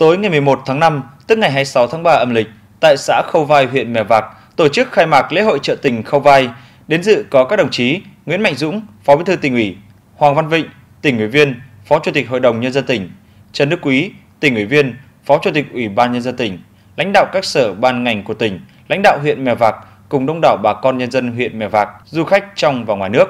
Tối ngày 11 tháng 5, tức ngày 26 tháng 3 âm lịch, tại xã Khâu Vai, huyện Mèo Vạc, tổ chức khai mạc lễ hội chợ tình Khâu Vai. Đến dự có các đồng chí Nguyễn Mạnh Dũng, Phó Bí thư tỉnh ủy, Hoàng Văn Vịnh, tỉnh ủy viên, Phó Chủ tịch Hội đồng nhân dân tỉnh, Trần Đức Quý, tỉnh ủy viên, Phó Chủ tịch Ủy ban nhân dân tỉnh, lãnh đạo các sở ban ngành của tỉnh, lãnh đạo huyện Mèo Vạc cùng đông đảo bà con nhân dân huyện Mèo Vạc, du khách trong và ngoài nước.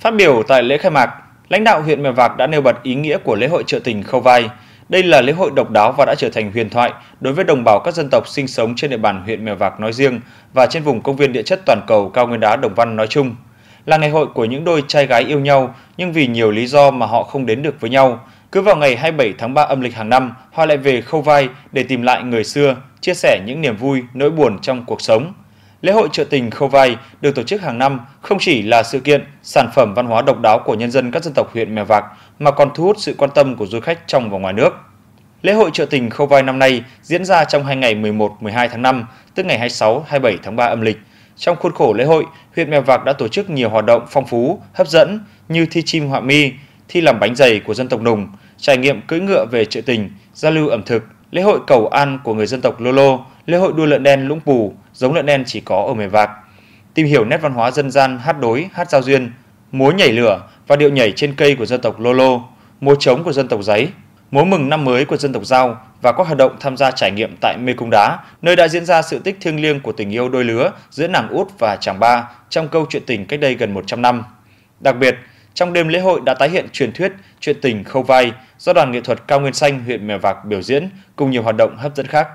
Phát biểu tại lễ khai mạc, lãnh đạo huyện Mèo Vạc đã nêu bật ý nghĩa của lễ hội chợ tình Khâu Vai – đây là lễ hội độc đáo và đã trở thành huyền thoại đối với đồng bào các dân tộc sinh sống trên địa bàn huyện Mèo Vạc nói riêng và trên vùng công viên địa chất toàn cầu cao nguyên đá Đồng Văn nói chung. Là ngày hội của những đôi trai gái yêu nhau nhưng vì nhiều lý do mà họ không đến được với nhau. Cứ vào ngày 27 tháng 3 âm lịch hàng năm, họ lại về khâu vai để tìm lại người xưa, chia sẻ những niềm vui, nỗi buồn trong cuộc sống – Lễ hội chợ tình Khâu Vai được tổ chức hàng năm không chỉ là sự kiện, sản phẩm văn hóa độc đáo của nhân dân các dân tộc huyện Mèo Vạc mà còn thu hút sự quan tâm của du khách trong và ngoài nước. Lễ hội chợ tình Khâu Vai năm nay diễn ra trong hai ngày 11-12 tháng 5, tức ngày 26-27 tháng 3 âm lịch. Trong khuôn khổ lễ hội, huyện Mèo Vạc đã tổ chức nhiều hoạt động phong phú, hấp dẫn như thi chim họa mi, thi làm bánh dày của dân tộc Nùng, trải nghiệm cưỡi ngựa về chợ tình, giao lưu ẩm thực, lễ hội cầu an của người dân tộc Lô Lô, lễ hội đua lợn đen Lũng Pù, giống lợn đen chỉ có ở Mèo Vạc. Tìm hiểu nét văn hóa dân gian hát đối, hát giao duyên, múa nhảy lửa và điệu nhảy trên cây của dân tộc Lolo, múa trống của dân tộc Giấy, múa mừng năm mới của dân tộc Giao và các hoạt động tham gia trải nghiệm tại Mê Cung Đá, nơi đã diễn ra sự tích thiêng liêng của tình yêu đôi lứa giữa nàng út và chàng ba trong câu chuyện tình cách đây gần 100 năm. Đặc biệt, trong đêm lễ hội đã tái hiện truyền thuyết chuyện tình khâu vai do đoàn nghệ thuật cao nguyên xanh huyện Mèo Vạc biểu diễn cùng nhiều hoạt động hấp dẫn khác.